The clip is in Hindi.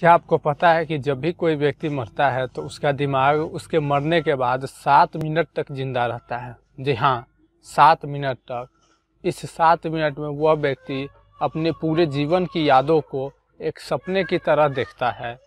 क्या आपको पता है कि जब भी कोई व्यक्ति मरता है तो उसका दिमाग उसके मरने के बाद सात मिनट तक जिंदा रहता है जी हाँ सात मिनट तक इस सात मिनट में वह व्यक्ति अपने पूरे जीवन की यादों को एक सपने की तरह देखता है